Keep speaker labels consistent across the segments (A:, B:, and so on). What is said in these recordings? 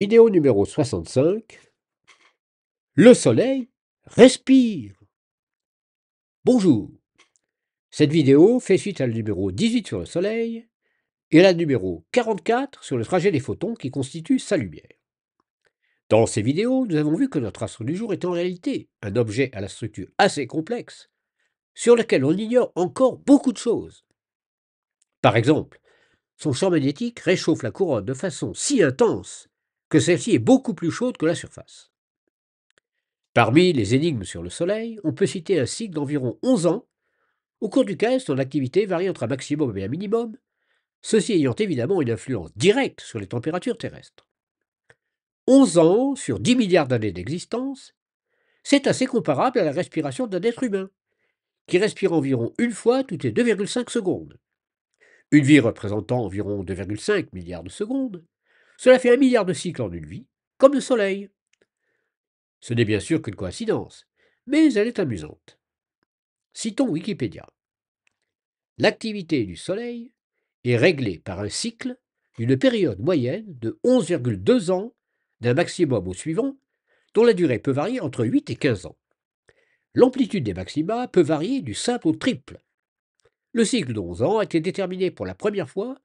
A: Vidéo numéro 65. Le soleil respire. Bonjour. Cette vidéo fait suite à la numéro 18 sur le soleil et à la numéro 44 sur le trajet des photons qui constituent sa lumière. Dans ces vidéos, nous avons vu que notre astre du jour est en réalité un objet à la structure assez complexe sur lequel on ignore encore beaucoup de choses. Par exemple, son champ magnétique réchauffe la couronne de façon si intense que celle-ci est beaucoup plus chaude que la surface. Parmi les énigmes sur le Soleil, on peut citer un cycle d'environ 11 ans, au cours duquel son activité varie entre un maximum et un minimum, ceci ayant évidemment une influence directe sur les températures terrestres. 11 ans sur 10 milliards d'années d'existence, c'est assez comparable à la respiration d'un être humain, qui respire environ une fois toutes les 2,5 secondes. Une vie représentant environ 2,5 milliards de secondes, cela fait un milliard de cycles en une vie, comme le Soleil. Ce n'est bien sûr qu'une coïncidence, mais elle est amusante. Citons Wikipédia. L'activité du Soleil est réglée par un cycle d'une période moyenne de 11,2 ans d'un maximum au suivant, dont la durée peut varier entre 8 et 15 ans. L'amplitude des maxima peut varier du simple au triple. Le cycle de 11 ans a été déterminé pour la première fois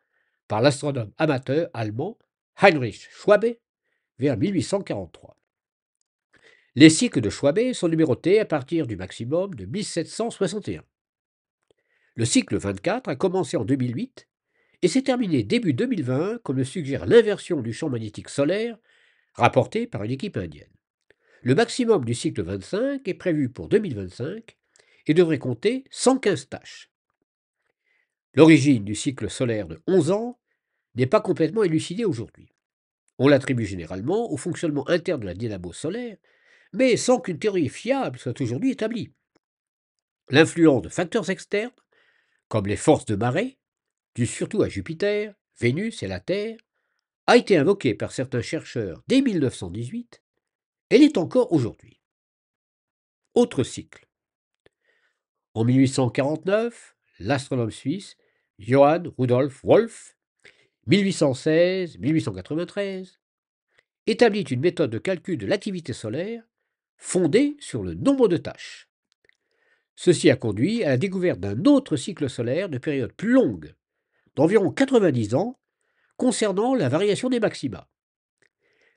A: par l'astronome amateur allemand Heinrich Schwabe vers 1843. Les cycles de Schwabe sont numérotés à partir du maximum de 1761. Le cycle 24 a commencé en 2008 et s'est terminé début 2020, comme le suggère l'inversion du champ magnétique solaire rapportée par une équipe indienne. Le maximum du cycle 25 est prévu pour 2025 et devrait compter 115 tâches. L'origine du cycle solaire de 11 ans n'est pas complètement élucidé aujourd'hui. On l'attribue généralement au fonctionnement interne de la dynamo solaire, mais sans qu'une théorie fiable soit aujourd'hui établie. L'influence de facteurs externes, comme les forces de marée, dues surtout à Jupiter, Vénus et la Terre, a été invoquée par certains chercheurs dès 1918 et l'est encore aujourd'hui. Autre cycle. En 1849, l'astronome suisse Johann Rudolf Wolf 1816-1893, établit une méthode de calcul de l'activité solaire fondée sur le nombre de tâches. Ceci a conduit à la découverte d'un autre cycle solaire de période plus longue, d'environ 90 ans, concernant la variation des maxima.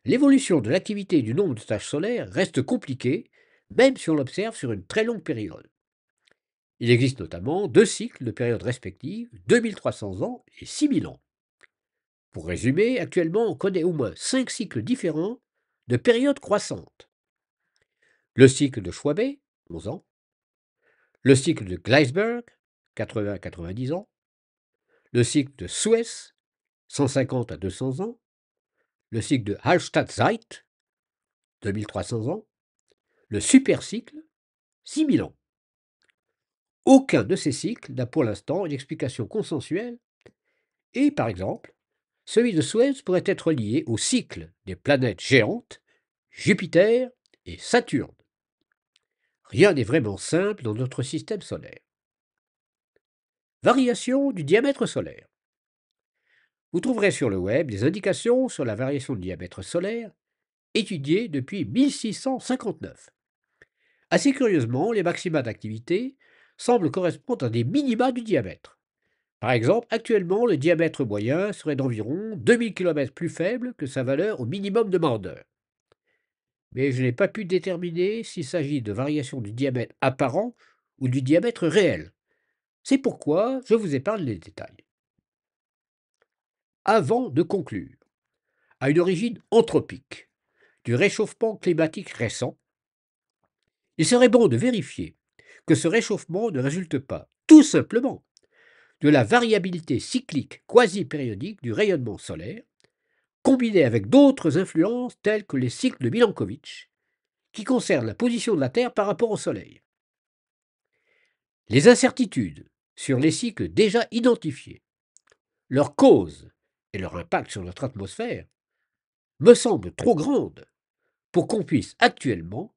A: L'évolution de l'activité du nombre de tâches solaires reste compliquée, même si on l'observe sur une très longue période. Il existe notamment deux cycles de période respectives, 2300 ans et 6000 ans. Pour résumer, actuellement, on connaît au moins cinq cycles différents de périodes croissantes. Le cycle de Schwabé, 11 ans. Le cycle de Gleisberg, 80 à 90 ans. Le cycle de Suez, 150 à 200 ans. Le cycle de Hallstattzeit, 2300 ans. Le supercycle, 6000 ans. Aucun de ces cycles n'a pour l'instant une explication consensuelle et, par exemple, celui de Suez pourrait être lié au cycle des planètes géantes, Jupiter et Saturne. Rien n'est vraiment simple dans notre système solaire. Variation du diamètre solaire. Vous trouverez sur le web des indications sur la variation du diamètre solaire étudiée depuis 1659. Assez curieusement, les maxima d'activité semblent correspondre à des minima du diamètre. Par exemple, actuellement, le diamètre moyen serait d'environ 2000 km plus faible que sa valeur au minimum de demandeur. Mais je n'ai pas pu déterminer s'il s'agit de variations du diamètre apparent ou du diamètre réel. C'est pourquoi je vous épargne les détails. Avant de conclure, à une origine anthropique du réchauffement climatique récent, il serait bon de vérifier que ce réchauffement ne résulte pas, tout simplement, de la variabilité cyclique quasi-périodique du rayonnement solaire, combinée avec d'autres influences telles que les cycles de Milankovitch, qui concernent la position de la Terre par rapport au Soleil. Les incertitudes sur les cycles déjà identifiés, leurs causes et leur impact sur notre atmosphère me semblent trop grandes pour qu'on puisse actuellement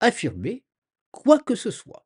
A: affirmer quoi que ce soit.